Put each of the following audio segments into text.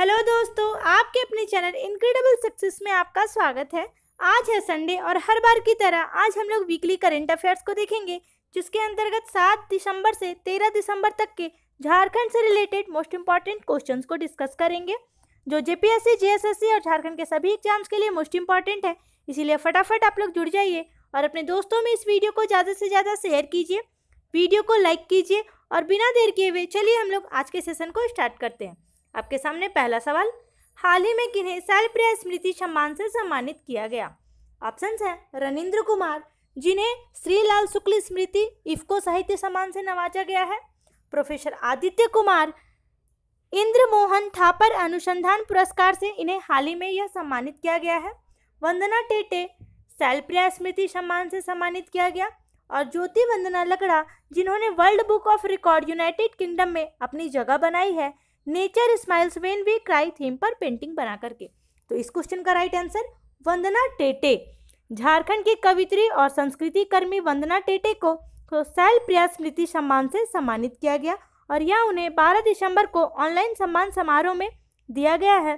hello दोस्तों आपके अपने चैनल इनक्रेडिबल सक्सेस में आपका स्वागत है आज है संडे और हर बार की तरह आज हम लोग वीकली करेंट अफेयर्स को देखेंगे जिसके अंतर्गत सात दिसंबर से तेरह दिसंबर तक के झारखंड से रिलेटेड मोस्ट इंपॉर्टेंट क्वेश्चंस को डिस्कस करेंगे जो जेपीएससी जेएसएससी और झारखंड के सभी एग्जाम्स के लिए मोस्ट इंपॉर्टेंट है इसीलिए फटाफट आप लोग जुड़ जाइए और अपने दोस्तों में इस वीडियो को ज़्यादा से ज़्यादा शेयर कीजिए वीडियो को लाइक कीजिए और बिना देर किए हुए चलिए हम लोग आज के सेशन को स्टार्ट करते हैं आपके सामने पहला सवाल हाल ही में किन्हें सेल स्मृति सम्मान से सम्मानित किया गया ऑप्शन है रनिंद्र कुमार जिन्हें श्रीलाल शुक्ल स्मृति इफ्को साहित्य सम्मान से नवाजा गया है प्रोफेसर आदित्य कुमार इंद्र मोहन थापर अनुसंधान पुरस्कार से इन्हें हाल ही में यह सम्मानित किया गया है वंदना टेटे सैलप्रिया स्मृति सम्मान से सम्मानित किया गया और ज्योति वंदना लकड़ा जिन्होंने World Book of Record United Kingdom में अपनी जगह बनाई है nature smiles when we cry theme पर पेंटिंग बना करके तो इस क्वेश्चन का राइट आंसर वंदना टेटे झारखंड की कवित्री और संस्कृति कर्मी वंदना टेटे को शैल तो प्रिया स्मृति सम्मान से सम्मानित किया गया और यह उन्हें 12 दिसंबर को ऑनलाइन सम्मान समारोह में दिया गया है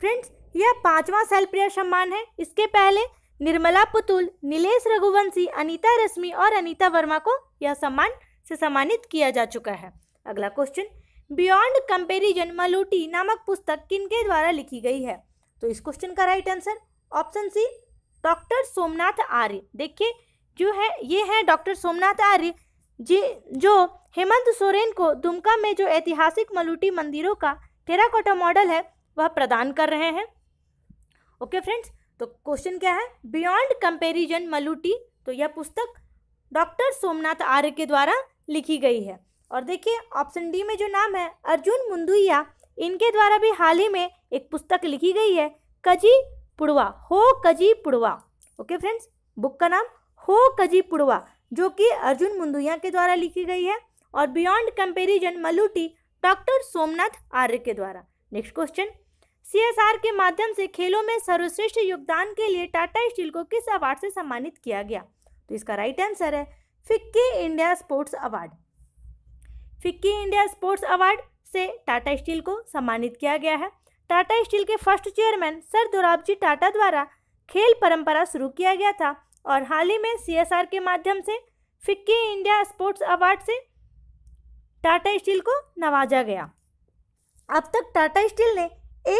फ्रेंड्स यह पांचवा शैल प्रिया सम्मान है इसके पहले निर्मला पुतुल नीलेश रघुवंशी अनीता रश्मि और अनीता वर्मा को यह सम्मान से सम्मानित किया जा चुका है अगला क्वेश्चन बियॉन्ड कंपेरिजन मलूटी नामक पुस्तक किनके द्वारा लिखी गई है तो इस क्वेश्चन का right answer option C doctor Somnath Arya देखिए जो है ये है डॉक्टर सोमनाथ आर्य जी जो हेमंत सोरेन को दुमका में जो ऐतिहासिक मलूटी मंदिरों का टेराकोटा मॉडल है वह प्रदान कर रहे हैं ओके फ्रेंड्स तो क्वेश्चन क्या है बियॉन्ड कंपेरिजन मलूटी तो यह पुस्तक डॉक्टर सोमनाथ आर्य के द्वारा लिखी गई है और देखिए ऑप्शन डी में जो नाम है अर्जुन मुंदुइया इनके द्वारा भी हाल ही में एक पुस्तक लिखी गई है कजी पुड़वा हो Kaji Purwa okay friends book का नाम हो कजी पुड़वा जो कि अर्जुन मुंदुइया के द्वारा लिखी गई है और beyond comparison Maluti doctor Somnath Arya के द्वारा नेक्स्ट क्वेश्चन सी के माध्यम से खेलों में सर्वश्रेष्ठ योगदान के लिए टाटा स्टील को किस अवार्ड से सम्मानित किया गया तो इसका राइट आंसर है FICCI India sports award FICCI India sports award से टाटा स्टील को सम्मानित किया गया है टाटा स्टील के first chairman sir Dorabji Tata द्वारा खेल परंपरा शुरू किया गया था और हाल ही में सीएसआर के माध्यम से फिक्की इंडिया स्पोर्ट्स अवार्ड से टाटा स्टील को नवाजा गया अब तक टाटा स्टील ने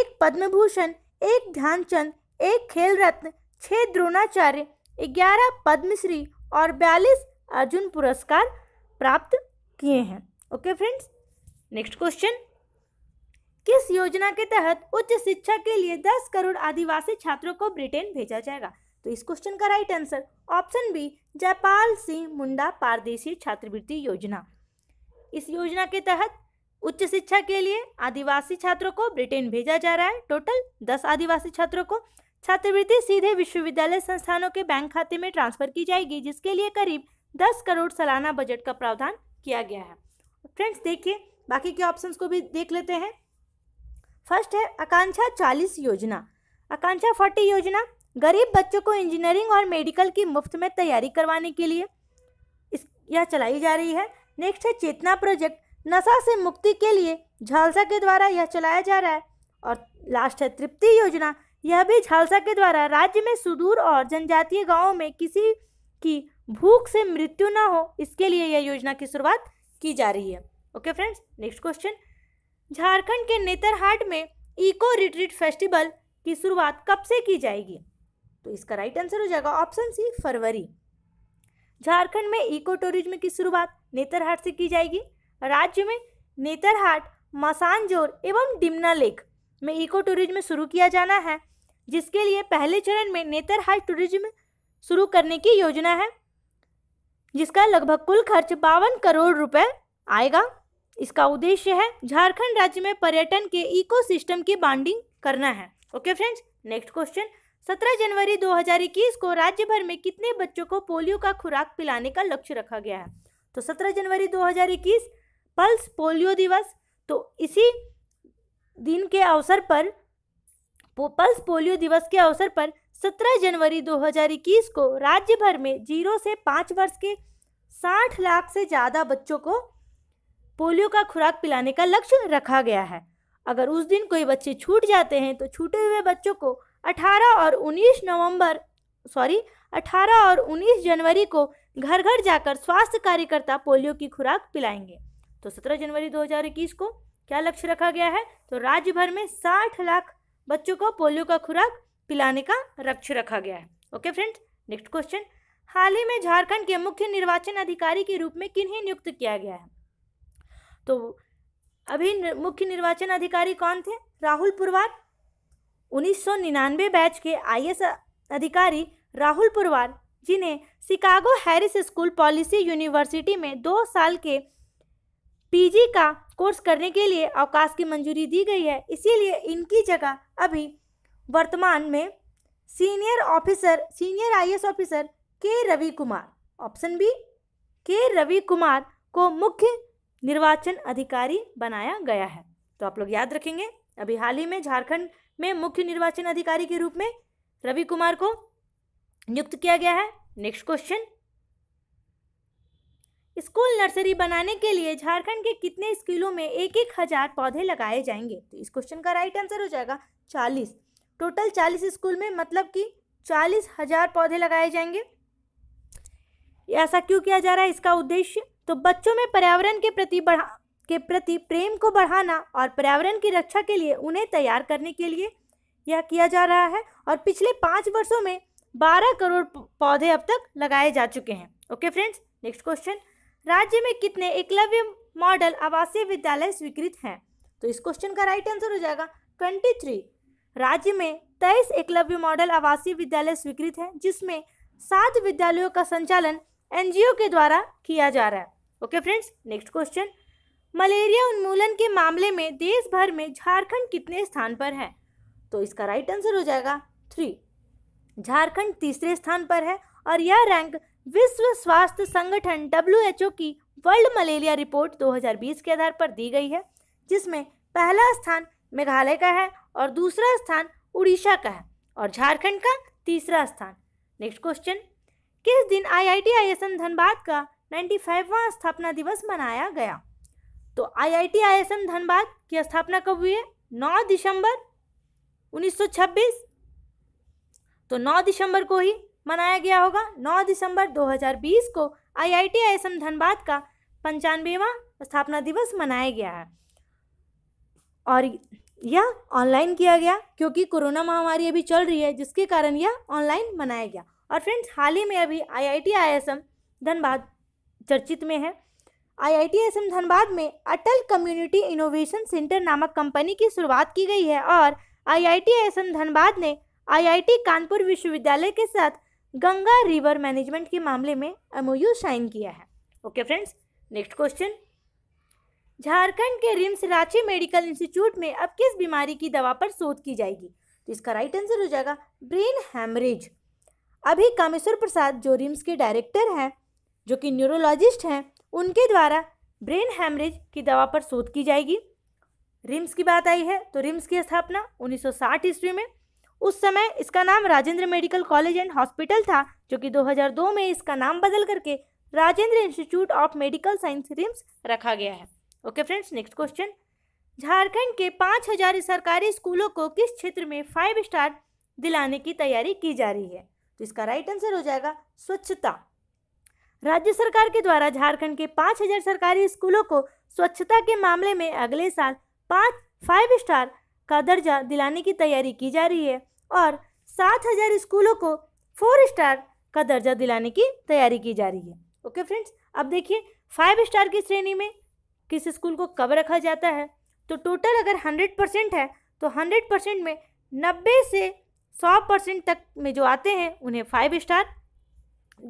एक पद्म भूषण एक ध्यानचंद एक खेल रत्न छः द्रोणाचार्य ग्यारह पद्मश्री और बयालीस अर्जुन पुरस्कार प्राप्त किए हैं ओके फ्रेंड्स नेक्स्ट क्वेश्चन किस योजना के तहत उच्च शिक्षा के लिए दस करोड़ आदिवासी छात्रों को ब्रिटेन भेजा जाएगा तो इस क्वेश्चन का right answer option B Jaipal Singh Munda पारदेशी छात्रवृत्ति योजना इस योजना के तहत उच्च शिक्षा के लिए आदिवासी छात्रों को ब्रिटेन भेजा जा रहा है टोटल दस आदिवासी छात्रों को छात्रवृत्ति सीधे विश्वविद्यालय संस्थानों के बैंक खाते में ट्रांसफर की जाएगी जिसके लिए करीब दस करोड़ सालाना बजट का प्रावधान किया गया है फ्रेंड्स देखिए बाकी के ऑप्शंस को भी देख लेते हैं फर्स्ट है आकांक्षा चालीस योजना आकांक्षा फोर्टी योजना गरीब बच्चों को इंजीनियरिंग और मेडिकल की मुफ्त में तैयारी करवाने के लिए इस यह चलाई जा रही है नेक्स्ट है चेतना प्रोजेक्ट नशा से मुक्ति के लिए झालसा के द्वारा यह चलाया जा रहा है और लास्ट है तृप्ति योजना यह भी झालसा के द्वारा राज्य में सुदूर और जनजातीय गाँवों में किसी की भूख से मृत्यु न हो इसके लिए यह योजना की शुरुआत की जा रही है okay friends next question Jharkhand के नेतरहाट में इको रिट्रीट फेस्टिवल की शुरुआत कब से की जाएगी तो इसका राइट आंसर हो जाएगा ऑप्शन सी फरवरी झारखंड में इको टूरिज्म की शुरुआत नेतरहाट से की जाएगी राज्य में नेतरहाट मसानजोर एवं डिमना लेक में इको टूरिज्म शुरू किया जाना है जिसके लिए पहले चरण में नेतरहाट टूरिज्म शुरू करने की योजना है जिसका लगभग कुल खर्च बावन करोड़ रुपए आएगा इसका उद्देश्य है झारखंड राज्य में पर्यटन के इकोसिस्टम की बांडिंग करना है ओके फ्रेंड्स नेक्स्ट क्वेश्चन 17 जनवरी 2021 को राज्य भर में कितने बच्चों को पोलियो का खुराक पिलाने का लक्ष्य रखा गया है तो 17 जनवरी 2021 पल्स पोलियो दिवस तो इसी दिन के अवसर पर पल्स पोलियो दिवस के अवसर पर 17 जनवरी 2021 को राज्य भर में जीरो से पाँच वर्ष के 60 लाख से ज़्यादा बच्चों को पोलियो का खुराक पिलाने का लक्ष्य रखा गया है अगर उस दिन कोई बच्चे छूट जाते हैं तो छूटे हुए बच्चों को 18 और 19 नवंबर सॉरी 18 और 19 जनवरी को घर घर जाकर स्वास्थ्य कार्यकर्ता पोलियो की खुराक पिलाएंगे तो 17 जनवरी 2021 को क्या लक्ष्य रखा गया है तो राज्य भर में 60 लाख बच्चों को पोलियो का खुराक पिलाने का लक्ष्य रखा गया है ओके फ्रेंड्स नेक्स्ट क्वेश्चन हाल ही में झारखंड के मुख्य निर्वाचन अधिकारी के रूप में किन्हें नियुक्त किया गया है तो अभी मुख्य निर्वाचन अधिकारी कौन थे राहुल पुरवार 1999 बैच के आईएएस अधिकारी राहुल पुरवार जिन्हें Chicago Harris school policy university में दो साल के पीजी का कोर्स करने के लिए अवकाश की मंजूरी दी गई है इसीलिए इनकी जगह अभी वर्तमान में senior officer senior IAS officer के रवि कुमार ऑप्शन बी के रवि कुमार को मुख्य निर्वाचन अधिकारी बनाया गया है तो आप लोग याद रखेंगे अभी हाल ही में झारखंड में मुख्य निर्वाचन अधिकारी के रूप में रवि कुमार को नियुक्त किया गया है नेक्स्ट क्वेश्चन स्कूल नर्सरी बनाने के लिए झारखंड के कितने स्कूलों में एक एक हजार पौधे लगाए जाएंगे तो इस क्वेश्चन का राइट आंसर हो जाएगा चालीस टोटल चालीस स्कूल में मतलब कि चालीस हज़ार पौधे लगाए जाएंगे ऐसा क्यों किया जा रहा है इसका उद्देश्य तो बच्चों में पर्यावरण के प्रति बढ़ा के प्रति प्रेम को बढ़ाना और पर्यावरण की रक्षा के लिए उन्हें तैयार करने के लिए यह किया जा रहा है और पिछले पाँच वर्षों में बारह करोड़ पौधे अब तक लगाए जा चुके हैं ओके फ्रेंड्स नेक्स्ट क्वेश्चन राज्य में कितने एकलव्य मॉडल आवासीय विद्यालय स्वीकृत हैं तो इस क्वेश्चन का राइट आंसर हो जाएगा ट्वेंटी थ्री राज्य में तेईस एकलव्य मॉडल आवासीय विद्यालय स्वीकृत हैं जिसमें सात विद्यालयों का संचालन एनजीओ के द्वारा किया जा रहा है okay friends next question malaria उन्मूलन के मामले में देश भर में झारखंड कितने स्थान पर है तो इसका राइट आंसर हो जाएगा थ्री झारखंड तीसरे स्थान पर है और यह रैंक विश्व स्वास्थ्य संगठन डब्ल्यू की वर्ल्ड मलेरिया रिपोर्ट 2020 के आधार पर दी गई है जिसमें पहला स्थान मेघालय का है और दूसरा स्थान उड़ीसा का है और झारखंड का तीसरा स्थान नेक्स्ट क्वेश्चन किस दिन आईएसएम धनबाद का 95वां स्थापना दिवस मनाया गया तो आईएसएम धनबाद की स्थापना कब हुई है 9 दिसंबर 1926 तो 9 दिसंबर को ही मनाया गया होगा 9 दिसंबर 2020 को आईआईटीआईएसएम धनबाद का पंचानवेवा स्थापना दिवस मनाया गया है और यह ऑनलाइन किया गया क्योंकि कोरोना महामारी अभी चल रही है जिसके कारण यह ऑनलाइन मनाया गया और फ्रेंड्स हाल ही में अभी आईआईटी आईएसएम धनबाद चर्चित में है आईआईटीएसएम धनबाद में अटल कम्युनिटी इनोवेशन सेंटर नामक कंपनी की शुरुआत की गई है और आईआईटीएसएम धनबाद ने आईआईटी कानपुर विश्वविद्यालय के साथ गंगा रिवर मैनेजमेंट के मामले में एमओयू साइन किया है okay friends next question Jharkhand के रिम्स रांची मेडिकल इंस्टीट्यूट में अब किस बीमारी की दवा पर शोध की जाएगी तो इसका राइट आंसर हो जाएगा ब्रेन हैमरेज अभी कामेश्वर प्रसाद जो रिम्स के डायरेक्टर हैं जो कि न्यूरोलॉजिस्ट हैं उनके द्वारा ब्रेन हैमरेज की दवा पर शोध की जाएगी रिम्स की बात आई है तो रिम्स की स्थापना 1960 ईस्वी में उस समय इसका नाम Rajendra medical college and hospital था जो कि 2002 में इसका नाम बदल करके Rajendra institute of medical science RIMS रखा गया है okay friends next question Jharkhand के पाँच हजार सरकारी स्कूलों को किस क्षेत्र में फाइव स्टार दिलाने की तैयारी की जा रही है तो इसका राइट आंसर हो जाएगा स्वच्छता राज्य सरकार के द्वारा झारखंड के पाँच हजार सरकारी स्कूलों को स्वच्छता के मामले में अगले साल पाँच फाइव स्टार का दर्जा दिलाने की तैयारी की जा रही है और सात हजार स्कूलों को फोर स्टार का दर्जा दिलाने की तैयारी की जा रही है ओके फ्रेंड्स अब देखिए फाइव स्टार की श्रेणी में किस स्कूल को कब रखा जाता है तो टोटल अगर हंड्रेड परसेंट है तो हंड्रेड परसेंट में नब्बे से सौ परसेंट तक में जो आते हैं उन्हें फाइव स्टार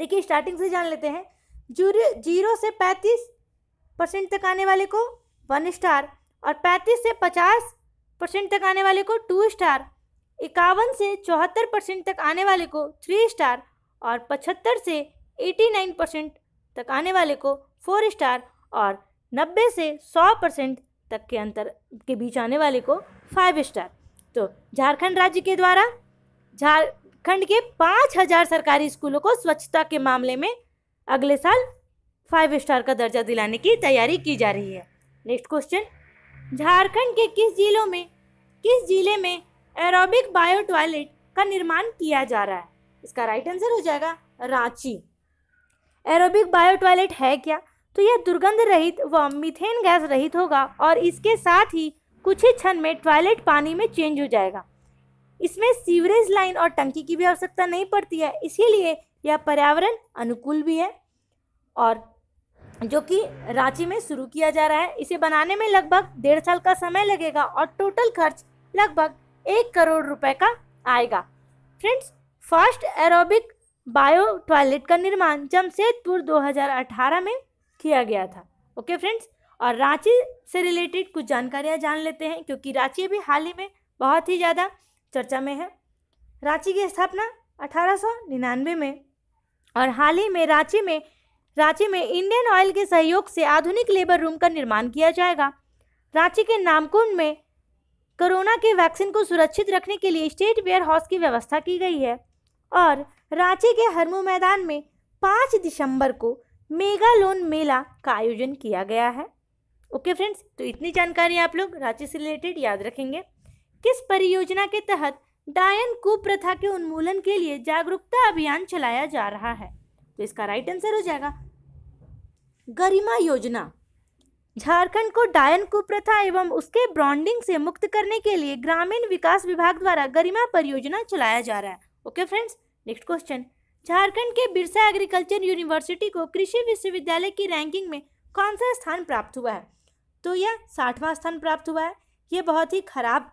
देखिए स्टार्टिंग से जान लेते हैं जूरो जीरो से पैंतीस परसेंट तक आने वाले को वन स्टार और पैंतीस से पचास परसेंट तक आने वाले को टू स्टार इक्यावन से चौहत्तर परसेंट तक आने वाले को थ्री स्टार और पचहत्तर से एटी नाइन परसेंट तक आने वाले को फोर स्टार और नब्बे से सौ परसेंट तक के अंतर के बीच आने वाले को फाइव स्टार तो झारखंड राज्य के द्वारा झारखंड के पाँच हज़ार सरकारी स्कूलों को स्वच्छता के मामले में अगले साल फाइव स्टार का दर्जा दिलाने की तैयारी की जा रही है नेक्स्ट क्वेश्चन झारखंड के किस जिलों में किस जिले में एरोबिक बायो टॉयलेट का निर्माण किया जा रहा है इसका राइट आंसर हो जाएगा रांची एरोबिक बायो टॉयलेट है क्या तो यह दुर्गंध रहित व मीथेन गैस रहित होगा और इसके साथ ही कुछ ही क्षण में टॉयलेट पानी में चेंज हो जाएगा इसमें सीवरेज लाइन और टंकी की भी आवश्यकता नहीं पड़ती है इसीलिए यह पर्यावरण अनुकूल भी है और जो कि रांची में शुरू किया जा रहा है इसे बनाने में लगभग डेढ़ साल का समय लगेगा और टोटल खर्च लगभग एक करोड़ रुपए का आएगा friends first aerobic bio toilet का निर्माण जमशेदपुर 2018 में किया गया था ओके फ्रेंड्स और रांची से रिलेटेड कुछ जानकारियाँ जान लेते हैं क्योंकि रांची भी हाल ही में बहुत ही ज़्यादा चर्चा में है रांची की स्थापना अठारह में और हाल ही में रांची में रांची में इंडियन ऑयल के सहयोग से आधुनिक लेबर रूम का निर्माण किया जाएगा रांची के नामकुंड में कोरोना के वैक्सीन को सुरक्षित रखने के लिए स्टेट वेयर हाउस की व्यवस्था की गई है और रांची के हरमू मैदान में पाँच दिसंबर को मेगा लोन मेला का आयोजन किया गया है ओके फ्रेंड्स तो इतनी जानकारी आप लोग रांची से रिलेटेड याद रखेंगे किस परियोजना के तहत डायन कुप्रथा के उन्मूलन के लिए जागरूकता अभियान चलाया जा रहा है तो इसका राइट आंसर हो जाएगा गरिमा योजना झारखंड को डायन कुप्रथा एवं उसके ब्रांडिंग से मुक्त करने के लिए ग्रामीण विकास विभाग द्वारा गरिमा परियोजना चलाया जा रहा है okay friends next question Jharkhand के बिरसा एग्रीकल्चर यूनिवर्सिटी को कृषि विश्वविद्यालय की रैंकिंग में कौन सा स्थान प्राप्त हुआ है तो यह साठवां स्थान प्राप्त हुआ है यह बहुत ही खराब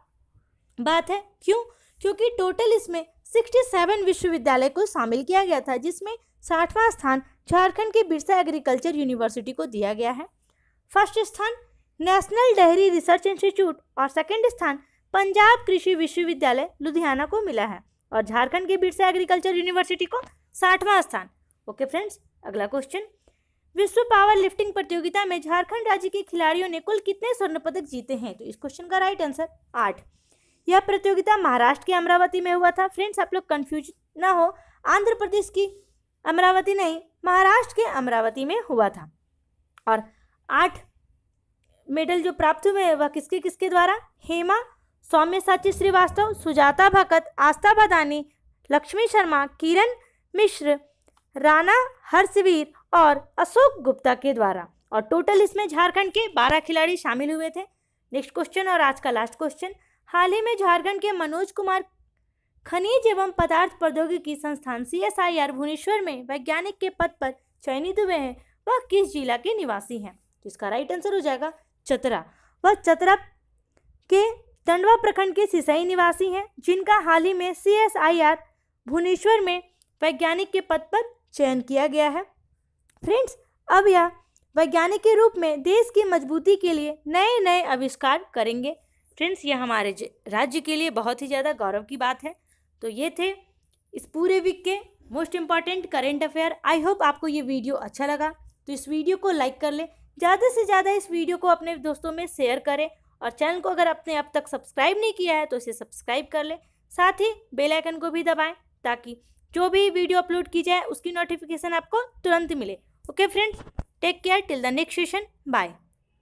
बात है क्यों क्योंकि टोटल इसमें सिक्सटी सेवन विश्वविद्यालय को शामिल किया गया था जिसमें साठवां स्थान झारखंड के बिरसा एग्रीकल्चर यूनिवर्सिटी को दिया गया है फर्स्ट स्थान नेशनल डेयरी रिसर्च इंस्टीट्यूट और सेकेंड स्थान पंजाब कृषि विश्वविद्यालय लुधियाना को मिला है और झारखंड के बिरसा एग्रीकल्चर यूनिवर्सिटी को साठवां स्थान ओके फ्रेंड्स अगला क्वेश्चन विश्व पावर लिफ्टिंग प्रतियोगिता में झारखंड राज्य के खिलाड़ियों ने कुल कितने स्वर्ण पदक जीते हैं तो इस क्वेश्चन का राइट आंसर आठ यह प्रतियोगिता महाराष्ट्र के अमरावती में हुआ था फ्रेंड्स आप लोग कन्फ्यूज ना हो आंध्र प्रदेश की अमरावती नहीं महाराष्ट्र के अमरावती में हुआ था और आठ मेडल जो प्राप्त हुए हैं वह किसके किसके द्वारा हेमा सौम्य साची श्रीवास्तव सुजाता भगत आस्था भदानी लक्ष्मी शर्मा किरण मिश्र राणा हर्षवीर और अशोक गुप्ता के द्वारा और टोटल इसमें झारखंड के बारह खिलाड़ी शामिल हुए थे नेक्स्ट क्वेश्चन और आज का लास्ट क्वेश्चन हाल ही में झारखंड के मनोज कुमार खनिज एवं पदार्थ प्रौद्योगिकी संस्थान C S I R Bhubaneswar में वैज्ञानिक के पद पर चयनित हुए हैं वह किस जिला के निवासी हैं जिसका राइट आंसर हो जाएगा चतरा वह चतरा के टंडवा प्रखंड के सिसई निवासी हैं जिनका हाल ही में C S I R Bhubaneswar में वैज्ञानिक के पद पर चयन किया गया है फ्रेंड्स अब यह वैज्ञानिक के रूप में देश की मजबूती के लिए नए नए आविष्कार करेंगे फ्रेंड्स यह हमारे राज्य के लिए बहुत ही ज़्यादा गौरव की बात है तो ये थे इस पूरे वीक के most important current affair I hope आपको ये वीडियो अच्छा लगा तो इस वीडियो को लाइक कर लें ज़्यादा से ज़्यादा इस वीडियो को अपने दोस्तों में शेयर करें और चैनल को अगर आपने अब तक सब्सक्राइब नहीं किया है तो इसे सब्सक्राइब कर लें साथ ही बेल आइकन को भी दबाएं ताकि जो भी वीडियो अपलोड की जाए उसकी नोटिफिकेशन आपको तुरंत मिले okay friends take care till the next session bye